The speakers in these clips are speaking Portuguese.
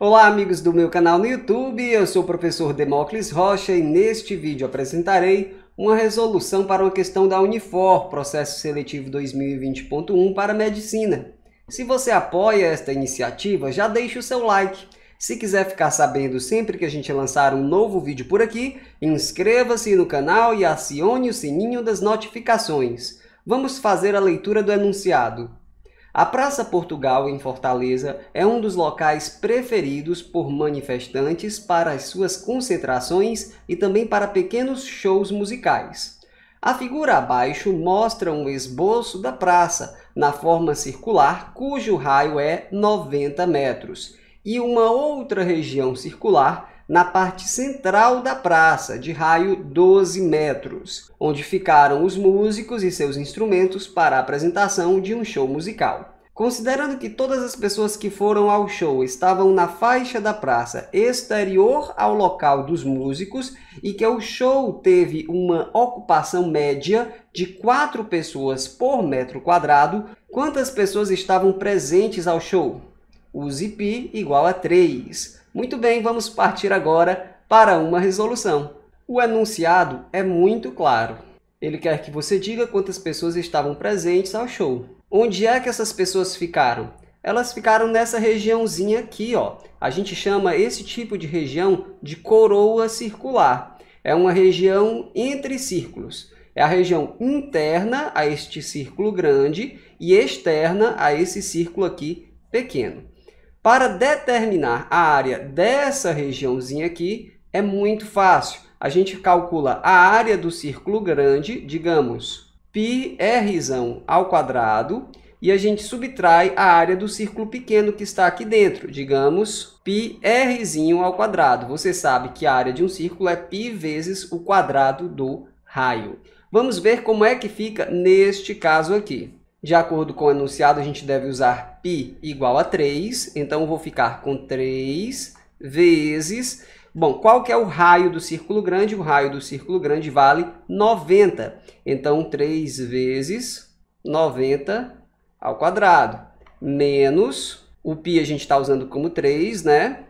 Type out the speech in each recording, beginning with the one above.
Olá amigos do meu canal no YouTube, eu sou o professor Demócles Rocha e neste vídeo apresentarei uma resolução para uma questão da Unifor, processo seletivo 2020.1 para medicina. Se você apoia esta iniciativa, já deixe o seu like. Se quiser ficar sabendo sempre que a gente lançar um novo vídeo por aqui, inscreva-se no canal e acione o sininho das notificações. Vamos fazer a leitura do enunciado. A Praça Portugal, em Fortaleza, é um dos locais preferidos por manifestantes para as suas concentrações e também para pequenos shows musicais. A figura abaixo mostra um esboço da praça, na forma circular, cujo raio é 90 metros, e uma outra região circular na parte central da praça, de raio 12 metros, onde ficaram os músicos e seus instrumentos para a apresentação de um show musical. Considerando que todas as pessoas que foram ao show estavam na faixa da praça exterior ao local dos músicos e que o show teve uma ocupação média de quatro pessoas por metro quadrado, quantas pessoas estavam presentes ao show? Use π igual a 3. Muito bem, vamos partir agora para uma resolução. O enunciado é muito claro. Ele quer que você diga quantas pessoas estavam presentes ao show. Onde é que essas pessoas ficaram? Elas ficaram nessa regiãozinha aqui, ó. A gente chama esse tipo de região de coroa circular. É uma região entre círculos. É a região interna a este círculo grande e externa a esse círculo aqui pequeno. Para determinar a área dessa regiãozinha aqui, é muito fácil. A gente calcula a área do círculo grande, digamos, πr ao quadrado, e a gente subtrai a área do círculo pequeno que está aqui dentro, digamos, πr ao quadrado. Você sabe que a área de um círculo é π vezes o quadrado do raio. Vamos ver como é que fica neste caso aqui. De acordo com o enunciado, a gente deve usar π igual a 3, então vou ficar com 3 vezes... Bom, qual que é o raio do círculo grande? O raio do círculo grande vale 90. Então, 3 vezes 90 ao quadrado, menos... O π a gente está usando como 3, né?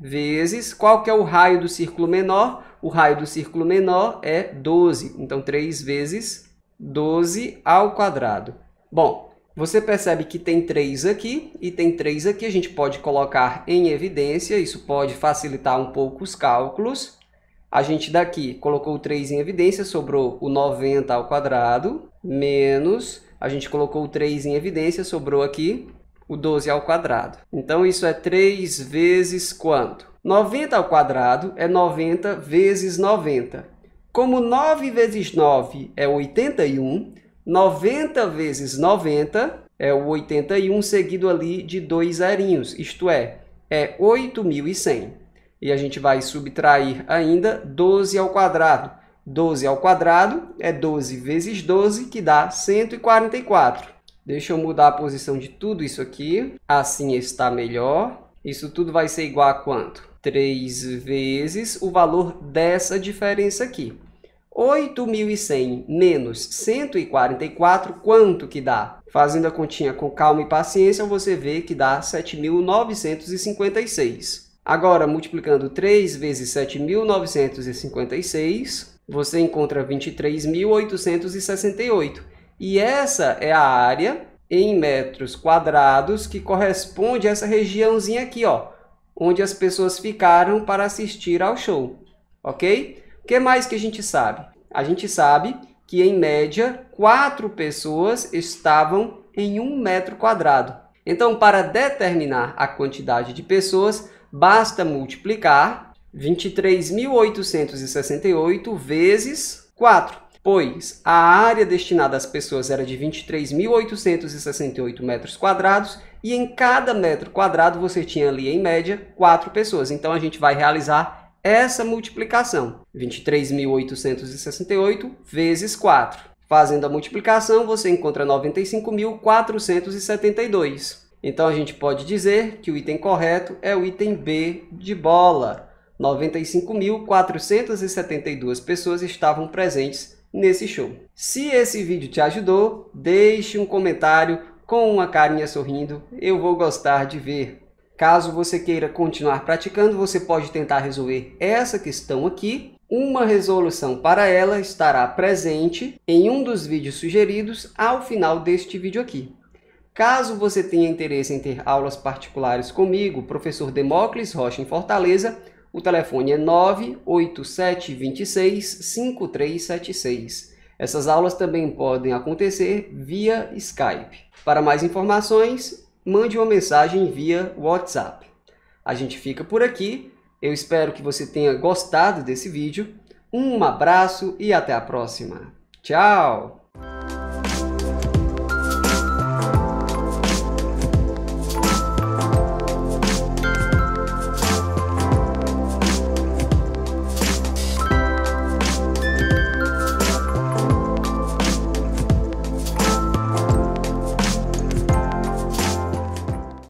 Vezes... Qual que é o raio do círculo menor? O raio do círculo menor é 12. Então, 3 vezes 12 ao quadrado Bom, você percebe que tem três aqui e tem três aqui. A gente pode colocar em evidência, isso pode facilitar um pouco os cálculos. A gente daqui colocou 3 em evidência, sobrou o 90 ao quadrado, menos, a gente colocou 3 em evidência, sobrou aqui o 12 ao quadrado. Então, isso é 3 vezes quanto? 90 ao quadrado é 90 vezes 90. Como 9 vezes 9 é 81, 90 vezes 90 é o 81, seguido ali de dois zerinhos, isto é, é 8.100. E a gente vai subtrair ainda 12 ao quadrado. 12 ao quadrado é 12 vezes 12, que dá 144. Deixa eu mudar a posição de tudo isso aqui. Assim está melhor. Isso tudo vai ser igual a quanto? 3 vezes o valor dessa diferença aqui. 8.100 menos 144, quanto que dá? Fazendo a continha com calma e paciência, você vê que dá 7.956. Agora, multiplicando 3 vezes 7.956, você encontra 23.868. E essa é a área em metros quadrados que corresponde a essa regiãozinha aqui, ó, onde as pessoas ficaram para assistir ao show, ok? O que mais que a gente sabe? A gente sabe que, em média, quatro pessoas estavam em um metro quadrado. Então, para determinar a quantidade de pessoas, basta multiplicar 23.868 vezes 4, pois a área destinada às pessoas era de 23.868 metros quadrados e em cada metro quadrado você tinha ali, em média, 4 pessoas. Então, a gente vai realizar essa multiplicação. 23.868 vezes 4. Fazendo a multiplicação, você encontra 95.472. Então, a gente pode dizer que o item correto é o item B de bola. 95.472 pessoas estavam presentes nesse show. Se esse vídeo te ajudou, deixe um comentário com uma carinha sorrindo. Eu vou gostar de ver. Caso você queira continuar praticando, você pode tentar resolver essa questão aqui. Uma resolução para ela estará presente em um dos vídeos sugeridos ao final deste vídeo aqui. Caso você tenha interesse em ter aulas particulares comigo, professor Demócles Rocha em Fortaleza, o telefone é 987265376. Essas aulas também podem acontecer via Skype. Para mais informações, mande uma mensagem via WhatsApp. A gente fica por aqui. Eu espero que você tenha gostado desse vídeo. Um abraço e até a próxima. Tchau!